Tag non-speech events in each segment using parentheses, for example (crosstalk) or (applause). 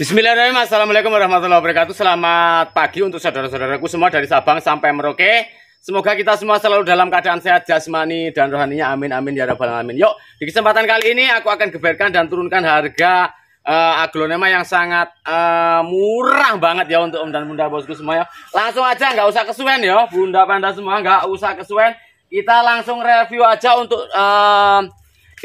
Bismillahirrahmanirrahim. Assalamualaikum warahmatullahi wabarakatuh. Selamat pagi untuk saudara-saudaraku semua dari Sabang sampai Merauke. Semoga kita semua selalu dalam keadaan sehat jasmani dan rohaninya. Amin amin ya rabbal alamin. Yuk, di kesempatan kali ini aku akan geberkan dan turunkan harga uh, aglonema yang sangat uh, murah banget ya untuk om dan bunda bosku semua ya. Langsung aja nggak usah kesuwen ya, bunda panda semua nggak usah kesuwen. Kita langsung review aja untuk uh,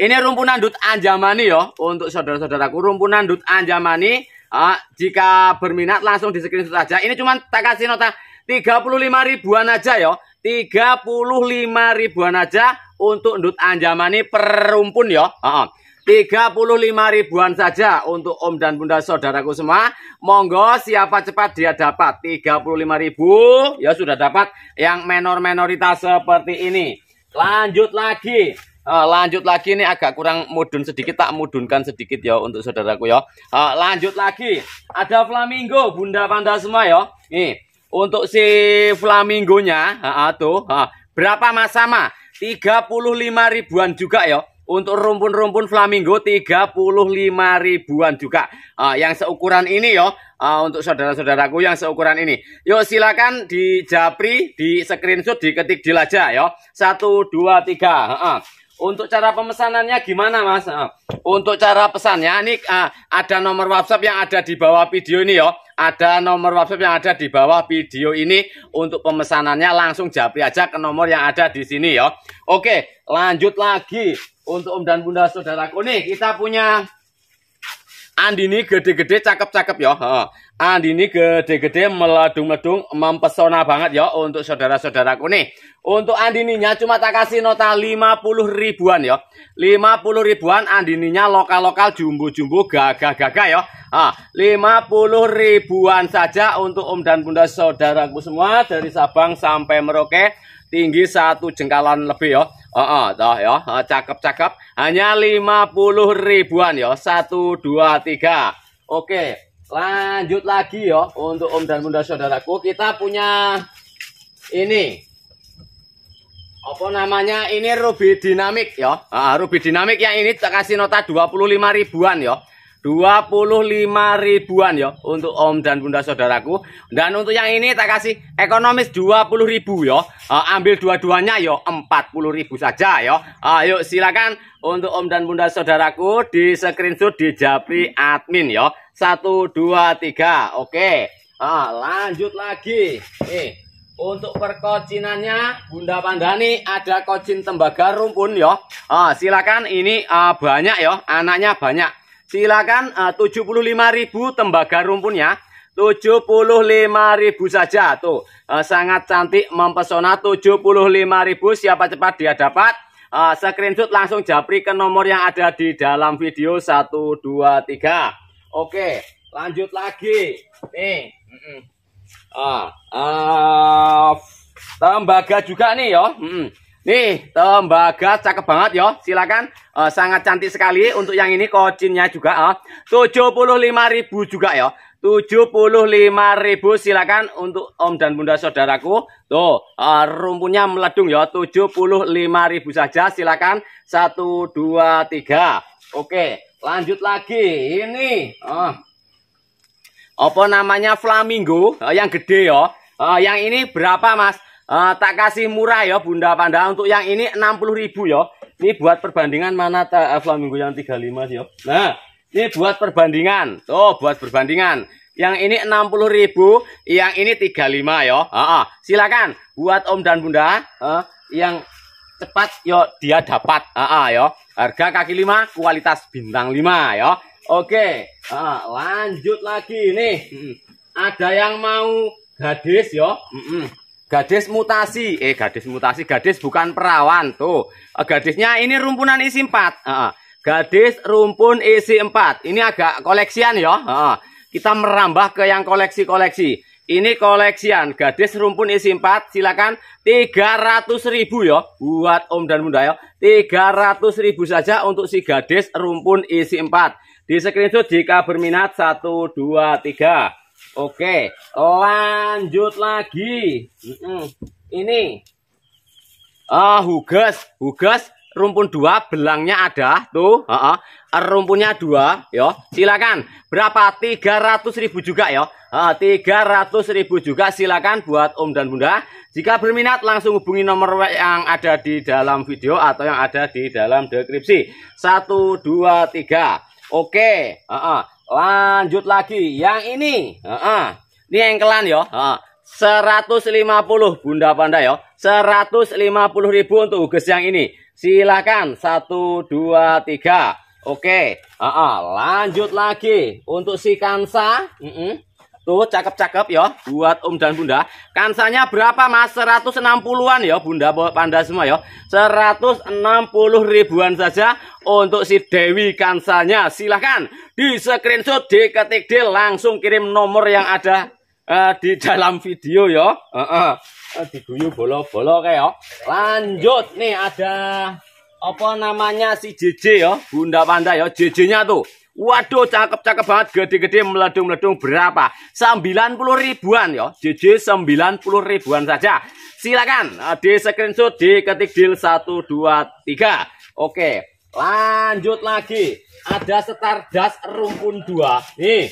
ini rumpunan dut anjamani ya untuk saudara-saudaraku rumpunan dut anjamani Ah, jika berminat langsung di screenshot saja. Ini cuma tak kasih nota 35 ribuan aja yo. 35 ribuan aja untuk ndut anjamani perumpun yo. Heeh. Uh -uh. 35 ribuan saja untuk om dan bunda saudaraku semua. Monggo siapa cepat dia dapat 35 ribu ya sudah dapat yang menor-menoritas seperti ini. Lanjut lagi. Eh, lanjut lagi ini agak kurang mudun sedikit tak mudunkan sedikit ya untuk saudaraku ya. Eh, lanjut lagi ada flamingo bunda panda semua ya. Nih untuk si flamingonya uh, tuh berapa mas sama? 35 ribuan juga ya. Untuk rumpun-rumpun flamingo 35 ribuan juga. Eh, yang seukuran ini ya uh, untuk saudara-saudaraku yang seukuran ini. Yuk silakan di japri, di screenshot, diketik di laja ya. 1 2 3. Uh, uh. Untuk cara pemesanannya gimana mas? Oh, untuk cara pesannya, ini uh, ada nomor WhatsApp yang ada di bawah video ini ya. Ada nomor WhatsApp yang ada di bawah video ini. Untuk pemesanannya langsung japri aja ke nomor yang ada di sini ya. Oke, lanjut lagi. Untuk om dan bunda saudaraku nih, kita punya Andini gede-gede cakep-cakep ya. Andi Andini gede-gede meledung-ledung mempesona banget ya untuk saudara-saudaraku nih. Untuk Andininya cuma tak kasih nota 50 ribuan ya. 50 ribuan Andininya lokal-lokal jumbo-jumbo gagah-gagah ya. Ah, 50 ribuan saja untuk om dan bunda saudaraku semua dari Sabang sampai Merauke tinggi satu jengkalan lebih ya. Oh, oh, toh ya, oh, cakep-cakep. Hanya 50 ribuan ya. Satu, dua, tiga. Oke, lanjut lagi ya untuk Om dan Bunda saudaraku. Kita punya ini. Apa namanya? Ini ruby dinamik ya. Ah, ruby dinamik yang ini kasih nota 25 ribuan ya. 25 ribuan ya untuk om dan bunda saudaraku dan untuk yang ini tak kasih ekonomis 20 ribu ya uh, ambil dua-duanya ya 40 ribu saja ya ayo eh, yuk silakan untuk om dan bunda saudaraku di screenshot di japri admin ya 1 2 3 oke uh, lanjut lagi nih untuk perkocinannya Bunda Pandani ada kocin tembaga rumpun ya. uh, silakan ini uh, banyak ya, anaknya banyak. Silakan eh, uh, 75.000 tembaga rumpunnya. 75.000 saja tuh. Uh, sangat cantik mempesona 75.000 siapa cepat dia dapat. Uh, screenshot langsung japri ke nomor yang ada di dalam video 1 2 3. Oke, lanjut lagi. Nih. Mm -mm. Uh, uh, tembaga juga nih ya. Mm -mm. Nih, tembaga cakep banget ya. Silakan uh, sangat cantik sekali untuk yang ini kocinnya juga eh. puluh 75.000 juga ya. 75.000 silakan untuk Om dan Bunda saudaraku. Tuh, uh, eh, rumpunnya meledung ya. 75.000 saja silakan. 1 2 3. Oke, lanjut lagi. Ini uh, apa namanya flamingo uh, yang gede ya. Uh, yang ini berapa, Mas? Uh, tak kasih murah ya Bunda Panda untuk yang ini 60.000 ya. Ini buat perbandingan mana ta, uh, eh, flamingo yang 35 sih ya. Nah, ini buat perbandingan. Tuh, buat perbandingan. Yang ini 60.000, yang ini 35 ya. Uh -uh. Silakan buat Om dan Bunda uh, yang cepat ya dia dapat. Uh -uh, yo. Ya. Harga kaki 5, kualitas bintang 5 ya. Oke, uh, lanjut lagi nih. Ada yang mau gadis ya? Mm -mm. Gadis mutasi, eh gadis mutasi, gadis bukan perawan tuh. Eh, gadisnya ini rumpunan isi empat. gadis rumpun isi empat. Ini agak koleksian ya. kita merambah ke yang koleksi-koleksi. Ini koleksian gadis rumpun isi empat. Silakan tiga ratus ribu ya buat Om dan Bunda ya. Tiga ratus ribu saja untuk si gadis rumpun isi empat. Di screenshot jika berminat satu dua tiga. Oke, lanjut lagi. Ini uh, hugas, hugas rumpun dua belangnya ada tuh uh -uh. rumpunnya dua yo silakan berapa 300 ribu juga yo tiga uh, ribu juga silakan buat om dan bunda jika berminat langsung hubungi nomor yang ada di dalam video atau yang ada di dalam deskripsi satu dua tiga oke uh -uh. Lanjut lagi. Yang ini. Uh -uh. Ini engkelan ya. Uh 150 Bunda Panda ya. 150 ribu untuk uges yang ini. Silakan 1 2 3. Oke. Uh -uh. lanjut lagi untuk si Kansa. Uh -uh. Tuh cakep-cakep ya buat Om dan Bunda. Kansanya berapa Mas? 160-an ya Bunda Panda semua ya. 160 ribuan saja untuk si Dewi Kansanya. Silahkan di screenshot, di ketik di langsung kirim nomor yang ada uh, di dalam video ya. Uh, uh. Eh, Diguyu bolo-bolo kayak ya. Lanjut nih ada apa namanya si JJ ya. Bunda Panda ya. JJ-nya tuh. Waduh, cakep-cakep banget, gede-gede meledung-meledung berapa? 90 ribuan ya, JJ 90 ribuan saja. Silakan eh, di screenshot, di ketik deal 123. Oke, Lanjut lagi. Ada setardas rumpun 2. Nih.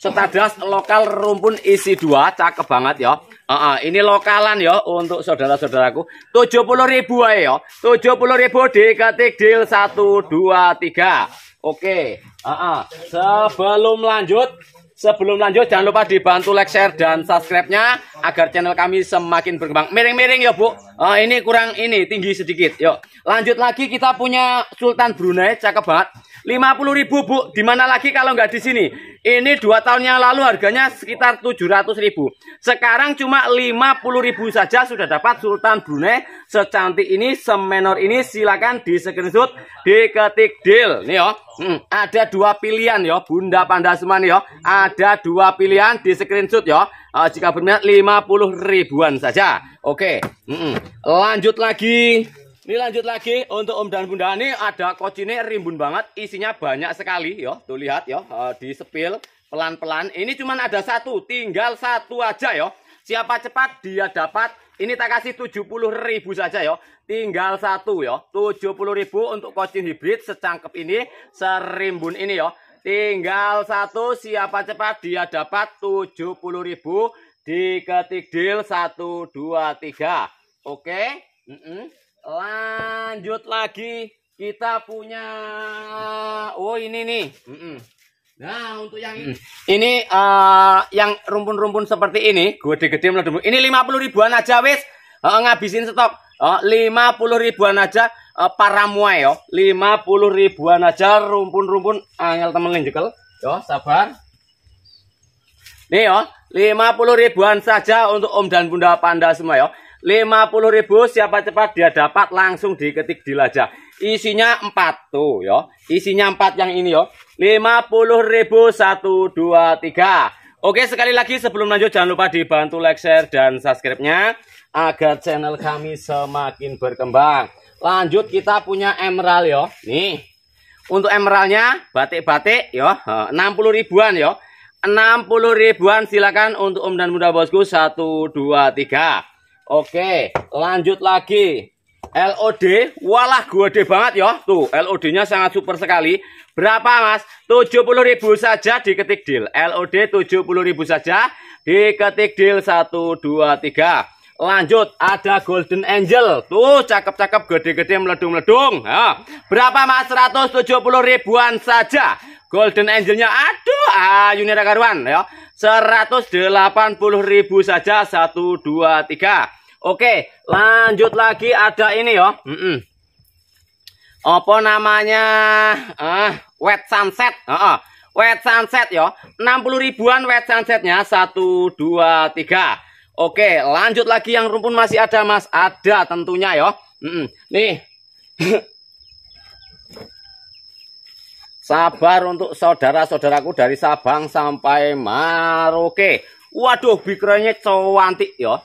Setardas lokal rumpun isi 2. Cakep banget ya. Uh, uh, ini lokalan ya untuk saudara-saudaraku. 70.000 ae ya. 70.000 diketik deal 1 2 3. Oke. Okay. Uh, uh. Sebelum lanjut Sebelum lanjut jangan lupa dibantu like, share dan subscribe-nya agar channel kami semakin berkembang. Miring-miring ya, Bu. Oh, ini kurang ini tinggi sedikit. Yuk. Lanjut lagi kita punya Sultan Brunei, cakep banget. 50 ribu bu, dimana lagi kalau nggak di sini? Ini dua tahun yang lalu harganya sekitar 700 ribu. Sekarang cuma 50 ribu saja sudah dapat Sultan Brunei secantik ini, semenor ini. Silakan di screenshot, diketik deal. Nih yo, hmm, ada dua pilihan yo, Bunda Panda Seman yo. Ada dua pilihan di screenshot yo. Uh, jika berminat 50 ribuan saja. Oke, okay. Hmm, hmm, lanjut lagi. Ini lanjut lagi untuk Om dan Bunda. Ini ada kocine rimbun banget, isinya banyak sekali ya. Tuh lihat ya, e, di sepil pelan-pelan. Ini cuman ada satu, tinggal satu aja ya. Siapa cepat dia dapat. Ini tak kasih ribu saja ya. Tinggal satu ya. ribu untuk kocin hibrid secangkep ini, serimbun ini ya. Tinggal satu, siapa cepat dia dapat 70.000 ketik deal 1 2 3. Oke? Mm -mm lanjut lagi kita punya oh ini nih mm -mm. nah untuk yang mm. ini ini uh, ah, yang rumpun-rumpun seperti ini gede-gede meledup ini 50 ribuan aja wis uh, ngabisin stok uh, 50 ribuan aja uh, eh, para muay yo 50 ribuan aja rumpun-rumpun angel temen jekel yo sabar nih yo 50 ribuan saja untuk om dan bunda panda semua yo 50 ribu siapa cepat dia dapat langsung diketik di lajah. Isinya 4 tuh ya. Isinya 4 yang ini ya. 50 ribu 1 2 3. Oke, sekali lagi sebelum lanjut jangan lupa dibantu like, share dan subscribe-nya agar channel kami semakin berkembang. Lanjut kita punya emerald ya. Nih. Untuk emeraldnya batik-batik ya 60 ribuan ya. 60 ribuan silakan untuk Om dan Muda Bosku 1 2 3. Oke, lanjut lagi. LOD, walah gede banget ya. Tuh, LOD-nya sangat super sekali. Berapa, Mas? 70.000 saja diketik deal. LOD 70.000 saja diketik deal 1 2 3. Lanjut, ada Golden Angel. Tuh, cakep-cakep, gede-gede, meledung-meledung. Ya. berapa mas? 170 ribuan saja. Golden Angelnya, aduh, ayu ah, karuan. Ya. 180 ribu saja, 1, 2, 3. Oke, lanjut lagi ada ini ya. Mm -mm. Apa namanya? Uh, wet sunset. Uh -uh. Wet sunset ya. 60 ribuan wet sunsetnya. 1, 2, 3. Oke, lanjut lagi yang rumpun masih ada mas. Ada tentunya ya. Mm -mm. Nih. (laughs) Sabar untuk saudara-saudaraku dari Sabang sampai Maroke. Waduh, bikernya cowantik ya.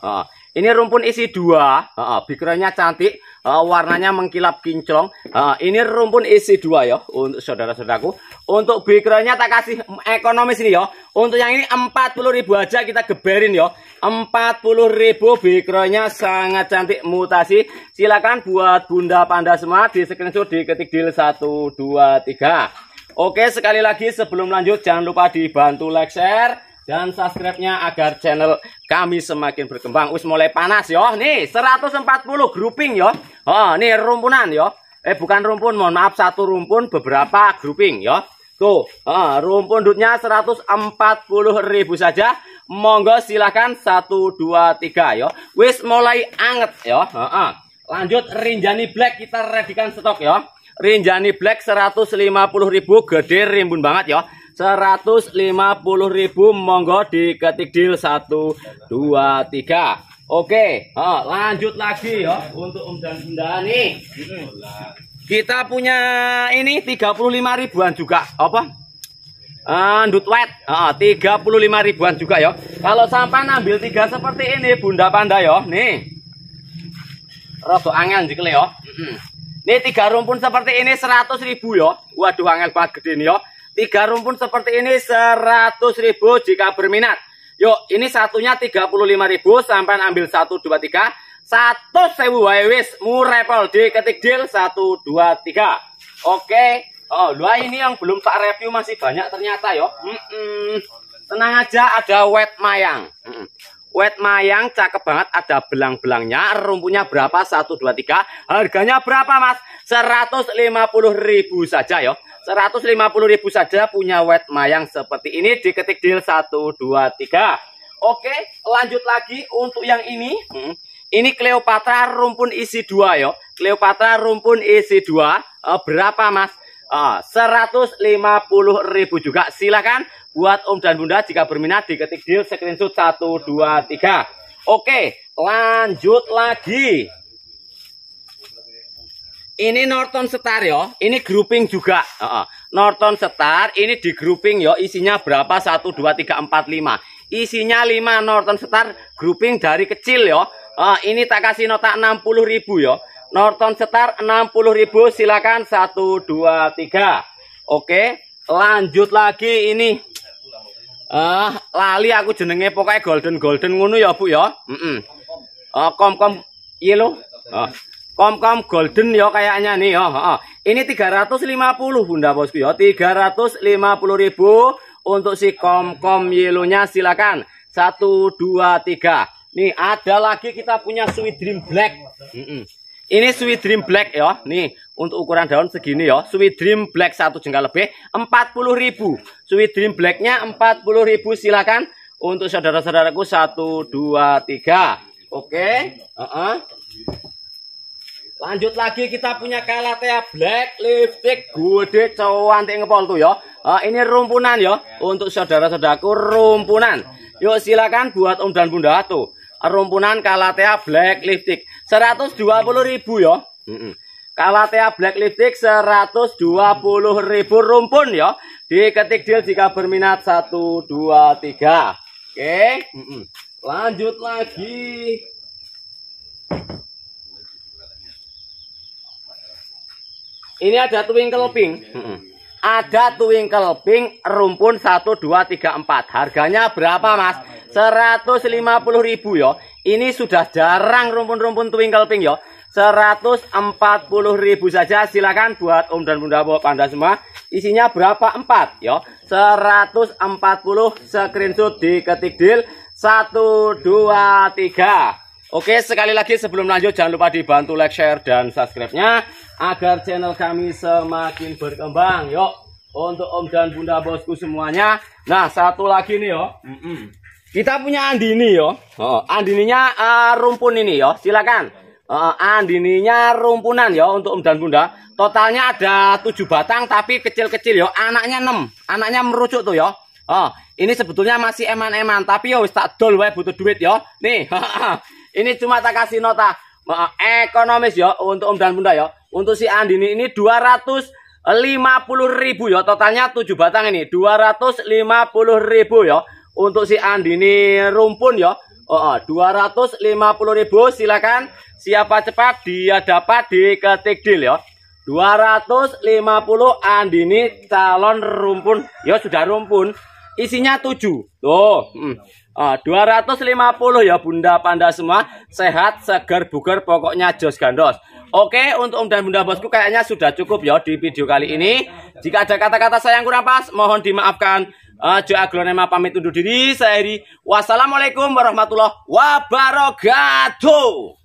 Ini rumpun isi dua, uh, cantik, uh, warnanya mengkilap kinclong. Uh, ini rumpun isi dua ya, untuk saudara-saudaraku. Untuk bikernya tak kasih ekonomis ini ya. Untuk yang ini 40 ribu aja kita geberin ya. 40 ribu bikernya sangat cantik mutasi. Silakan buat bunda panda semua di screenshot di ketik deal 1, 2, 3. Oke, sekali lagi sebelum lanjut jangan lupa dibantu like, share dan subscribe-nya agar channel kami semakin berkembang. Us mulai panas yo. Nih 140 grouping yo. Oh, nih rumpunan yo. Eh bukan rumpun, mohon maaf satu rumpun beberapa grouping yo. Tuh, uh, rumpun 140 ribu saja. Monggo silahkan 1 2 3 yo. Wis mulai anget yo. Uh, uh. Lanjut Rinjani Black kita redikan stok yo. Rinjani Black 150.000 gede rimbun banget yo. 150.000 monggo diketik deal 1 2 3 Oke oh, lanjut lagi ya untuk Om dan Bunda nih kita punya ini 35 ribuan juga apa Andut ah, uh, wet uh, 35 ribuan juga ya kalau sampai ambil tiga seperti ini Bunda Panda ya nih rodo angel juga ya ini tiga rumpun seperti ini 100 ribu ya waduh angel banget gede nih ya Tiga rumpun seperti ini 100 ribu jika berminat. Yuk, ini satunya 35 ribu sampai ambil 1 2 3. Satu sewu wae wis murepol di ketik deal 1 2 3. Oke. Oh, dua ini yang belum tak review masih banyak ternyata yo. Mm -mm. Tenang aja ada wet mayang. Mm -mm. Wet mayang cakep banget ada belang-belangnya rumpunya berapa 1 2 3 harganya berapa Mas 150.000 saja yo. 150.000 saja punya wet mayang seperti ini diketik deal 1, 2, 3 oke lanjut lagi untuk yang ini hmm. ini Cleopatra rumpun isi 2 ya. Cleopatra rumpun isi 2 eh, berapa mas Ah, eh, 150.000 juga silakan buat om dan bunda jika berminat diketik deal screenshot 3. oke lanjut lagi ini Norton Star ya, ini grouping juga. Uh -uh. Norton Star ini di grouping ya, isinya berapa? 1 2 3 4 5. Isinya 5 Norton Star grouping dari kecil ya. Uh, ini tak kasih nota 60 ribu ya. Norton Star ribu, silakan 1 2 3. Oke, lanjut lagi ini. Uh, lali aku jenenge pokoknya golden golden ngono ya, Bu ya. Mm -mm. uh, eh, kom kom iya, loh. Eh. Uh. Kom-kom golden yo ya kayaknya nih yo. Oh, oh, oh. Ini 350 Bunda Bosku yo. Ya. 350 ribu untuk si kom-kom yellownya silakan. 1 2 3. Nih ada lagi kita punya Sweet Dream Black. Mm -mm. Ini Sweet Dream Black ya. Nih, untuk ukuran daun segini ya. Sweet Dream Black satu jengkal lebih 40.000. Sweet Dream Blacknya 40.000 silakan untuk saudara-saudaraku 1 2 3. Oke. Okay. Uh -uh. Lanjut lagi kita punya kalatea Black Lipstick Gude cowan ngepol tuh ya. Uh, ini rumpunan ya untuk saudara-saudaraku rumpunan. Yuk silakan buat Om dan Bunda tuh. Rumpunan kalatea Black Lipstick 120.000 ya. ribu Kalatea Black Lipstick ribu rumpun ya. Diketik deal jika berminat 1 2 3. Oke. okay. Lanjut lagi. Ini ada twinkle pink. Hmm. Ada twinkle pink rumpun 1 2 3 4. Harganya berapa, Mas? 150.000 ya. Ini sudah jarang rumpun-rumpun twinkle pink ya. 140.000 saja silakan buat Om dan Bunda Bapak Panda semua. Isinya berapa? 4 ya. 140 screenshot diketik deal 1 2 3. Oke, sekali lagi sebelum lanjut jangan lupa dibantu like, share dan subscribe-nya agar channel kami semakin berkembang. Yuk, untuk Om dan Bunda Bosku semuanya. Nah, satu lagi nih yo. Mm -mm. Kita punya andini yo. Oh, andininya uh, rumpun ini yo. Silakan. Uh, andininya rumpunan yo untuk Om dan Bunda. Totalnya ada 7 batang tapi kecil-kecil yo. Anaknya 6. Anaknya merucuk tuh yo. Oh, ini sebetulnya masih eman-eman tapi yo ya tak dol butuh duit yo. Nih. (laughs) ini cuma tak kasih nota ekonomis ya untuk Om dan Bunda ya. Untuk si Andini ini 250.000 ya. Totalnya 7 batang ini 250.000 ya. Untuk si Andini rumpun ya. Oh, oh 250 ribu silakan siapa cepat dia dapat diketik deal ya. 250 Andini calon rumpun. Ya sudah rumpun. Isinya 7. Tuh. Hmm. Ah, uh, 250 ya Bunda Panda semua. Sehat, segar, bugar, pokoknya jos gandos. Oke, untuk Om dan Bunda Bosku kayaknya sudah cukup ya di video kali ini. Jika ada kata-kata saya yang kurang pas, mohon dimaafkan. Uh, ah, Jo Aglonema pamit undur diri. Saya Heri. Wassalamualaikum warahmatullahi wabarakatuh.